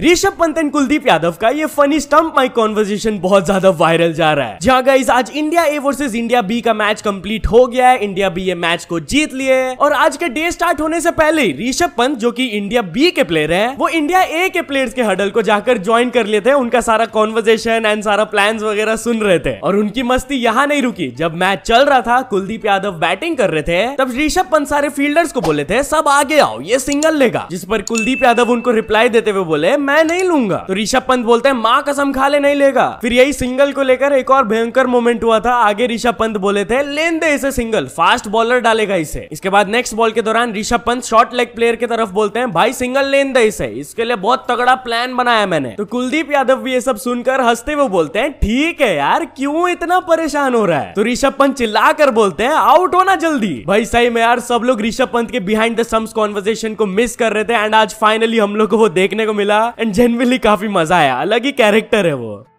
Rishabh Pant and Kuldeep Yadav का ये funny stump mic conversation बहुत ज्यादा वायरल जा रहा है जहाँ गाइज आज India A versus India B का मैच कंप्लीट हो गया है इंडिया बी ये मैच को जीत लिए और आज के डे स्टार्ट होने से पहले ऋषभ पंत जो कि इंडिया बी के प्लेयर है वो इंडिया ए के प्लेयर्स के हडल को जाकर ज्वाइन कर लेते हैं उनका सारा कॉन्वर्जेशन एंड सारा प्लान वगैरह सुन रहे थे और उनकी मस्ती यहाँ नहीं रुकी जब मैच चल रहा था कुलदीप यादव बैटिंग कर रहे थे तब ऋषभ पंत सारे फील्डर्स को बोले थे सब आगे आओ ये सिंगल लेगा जिस पर कुलदीप यादव उनको रिप्लाई देते हुए बोले मैं नहीं लूंगा तो ऋषभ पंत बोलते हैं माँ कसम खा ले नहीं लेगा फिर यही सिंगल को लेकर एक और भयंकर मोमेंट हुआ था आगे ऋषभ पंत बोले थे लेन दे इसे सिंगल फास्ट बॉलर डालेगा इसे इसके बाद नेक्स्ट बॉल के दौरान Rishabh Pant short leg player की तरफ बोलते हैं भाई सिंगल लेन दे इसे इसके लिए बहुत तगड़ा प्लान बनाया मैंने तो कुलदीप यादव भी ये सब सुनकर हंसते हुए बोलते हैं ठीक है यार क्यों इतना परेशान हो रहा है तो ऋषभ पंत चिल्ला कर बोलते हैं आउट होना जल्दी भाई सही में यार सब लोग ऋषभ पंत के बिहाइंड द सम्स कॉन्वर्जेशन को मिस कर रहे थे एंड आज फाइनली हम लोग को वो देखने को मिला एंड जेनवली काफी मजा आया अलग ही कैरेक्टर है वो